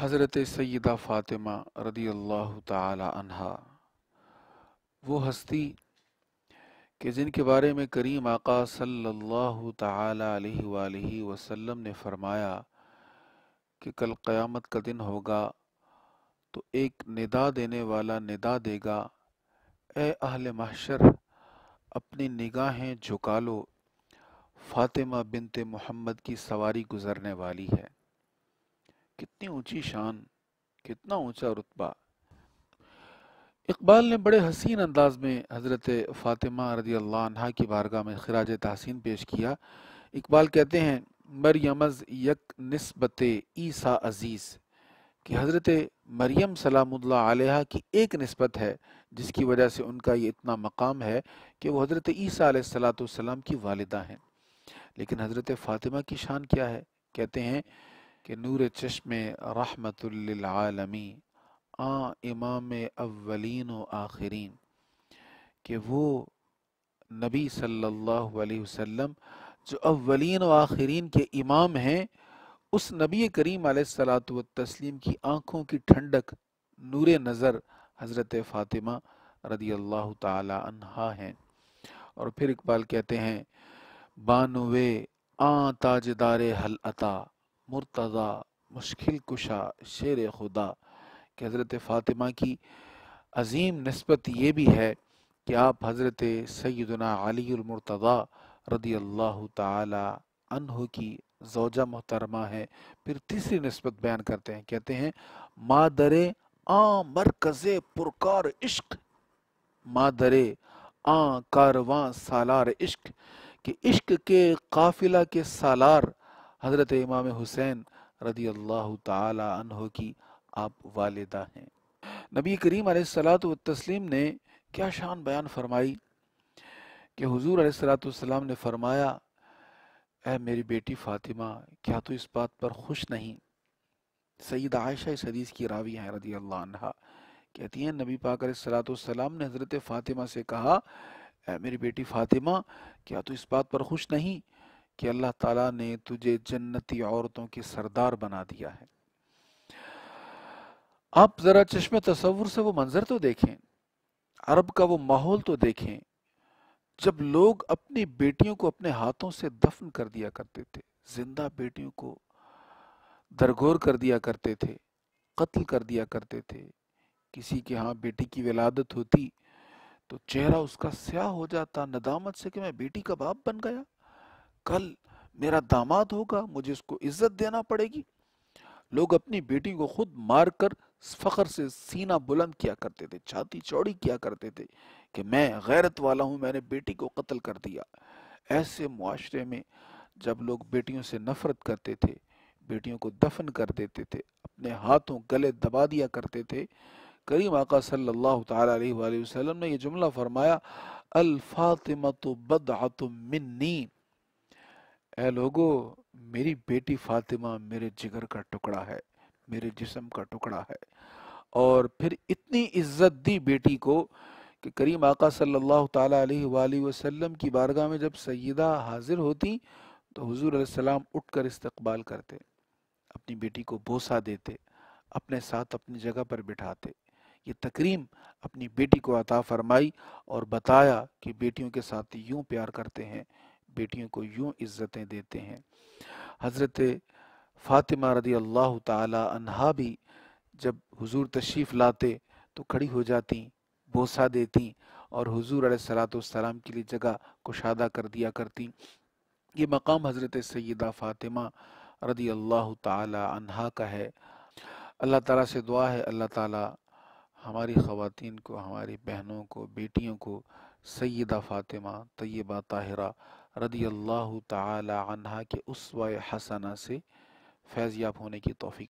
حضرت سیدہ فاطمہ رضی اللہ تعالی عنہ وہ ہستی کہ جن کے بارے میں کریم آقا صلی اللہ تعالی علیہ وآلہ وسلم نے فرمایا کہ کل قیامت کا دن ہوگا تو ایک ندا دینے والا ندا دے گا اے اہل محشر اپنی نگاہیں جھکالو فاطمہ بنت محمد کی سواری گزرنے والی ہے کتنی اونچی شان کتنا اونچا رتبہ اقبال نے بڑے حسین انداز میں حضرت فاطمہ رضی اللہ عنہ کی بارگاہ میں خراج تحسین پیش کیا اقبال کہتے ہیں مریمز یک نسبت عیسیٰ عزیز کہ حضرت مریم سلام اللہ علیہ کی ایک نسبت ہے جس کی وجہ سے ان کا یہ اتنا مقام ہے کہ وہ حضرت عیسیٰ علیہ السلاۃ والسلام کی والدہ ہیں لیکن حضرت فاطمہ کی شان کیا ہے کہتے ہیں کہ نور چشم رحمت للعالمی آ امام اولین و آخرین کہ وہ نبی صلی اللہ علیہ وسلم جو اولین و آخرین کے امام ہیں اس نبی کریم علیہ السلاۃ والتسلیم کی آنکھوں کی ٹھنڈک نور نظر حضرت فاطمہ رضی اللہ تعالی عنہا ہیں اور پھر اقبال کہتے ہیں بانوے آ تاجدار حل عطا مرتضی مشکل کشا شیر خدا کہ حضرت فاطمہ کی عظیم نسبت یہ بھی ہے کہ آپ حضرت سیدنا علی المرتضی رضی اللہ تعالی عنہ کی زوجہ محترمہ پھر تیسری نسبت بیان کرتے ہیں کہتے ہیں مادر آ مرکز پرکار عشق مادر آ کارواں سالار عشق کہ عشق کے قافلہ کے سالار حضرت امام حسین رضی اللہ تعالی عنہ کی آپ والدہ ہیں نبی کریم علیہ السلاۃ والتسلیم نے کیا شان بیان فرمائی کہ حضور علیہ السلاۃ والسلام نے فرمایا اے میری بیٹی فاطمہ کیا تو اس بات پر خوش نہیں سید عائشہ اس حدیث کی راوی ہیں رضی اللہ عنہ کہتی ہیں نبی پاک علیہ السلاۃ والسلام نے حضرت فاطمہ سے کہا اے میری بیٹی فاطمہ کیا تو اس بات پر خوش نہیں کہ اللہ تعالیٰ نے تجھے جنتی عورتوں کی سردار بنا دیا ہے آپ ذرا چشم تصور سے وہ منظر تو دیکھیں عرب کا وہ ماحول تو دیکھیں جب لوگ اپنی بیٹیوں کو اپنے ہاتھوں سے دفن کر دیا کرتے تھے زندہ بیٹیوں کو درگور کر دیا کرتے تھے قتل کر دیا کرتے تھے کسی کے ہاں بیٹی کی ولادت ہوتی تو چہرہ اس کا سیاہ ہو جاتا ندامت سے کہ میں بیٹی کا باپ بن گیا کل میرا داماد ہوگا مجھے اس کو عزت دینا پڑے گی لوگ اپنی بیٹی کو خود مار کر فخر سے سینہ بلند کیا کیا کرتے کرتے تھے تھے چھاتی چوڑی کہ میں غیرت والا ہوں میں میں نے بیٹی کو قتل کر دیا ایسے معاشرے جب لوگ بیٹیوں سے نفرت کرتے تھے بیٹیوں کو دفن کر دیتے تھے اپنے ہاتھوں گلے دبا دیا کرتے تھے کریم آقا صلی اللہ تعالی وسلم نے یہ جملہ فرمایا الفاطمہ تو بدعت ہاتھ اے لوگو میری بیٹی فاطمہ میرے جگر کا ٹکڑا ہے میرے جسم کا ٹکڑا ہے اور پھر اتنی عزت دی بیٹی کو کہ کریم آقا صلی اللہ علیہ وآلہ وسلم کی بارگاہ میں جب سیدہ حاضر ہوتی تو حضور علیہ السلام اٹھ کر استقبال کرتے اپنی بیٹی کو بوسا دیتے اپنے ساتھ اپنی جگہ پر بٹھاتے یہ تکریم اپنی بیٹی کو عطا فرمائی اور بتایا کہ بیٹیوں کے ساتھ یوں پیار کرتے ہیں بیٹیوں کو یوں عزتیں دیتے ہیں حضرت فاطمہ رضی اللہ تعالی عنہا بھی جب حضور تشریف لاتے تو کھڑی ہو جاتی بوسہ دیتی اور حضور علیہ السلاۃ والسلام کے لیے جگہ کشادہ کر دیا کرتی یہ مقام حضرت سیدہ فاطمہ رضی اللہ تعالی عنہا کا ہے اللہ تعالیٰ سے دعا ہے اللہ تعالیٰ ہماری خواتین کو ہماری بہنوں کو بیٹیوں کو سیدہ فاطمہ طیبہ طاہرہ رضی اللہ تعالی عنہ کے اسوہ حسنہ سے فیض یاب ہونے کی توفیق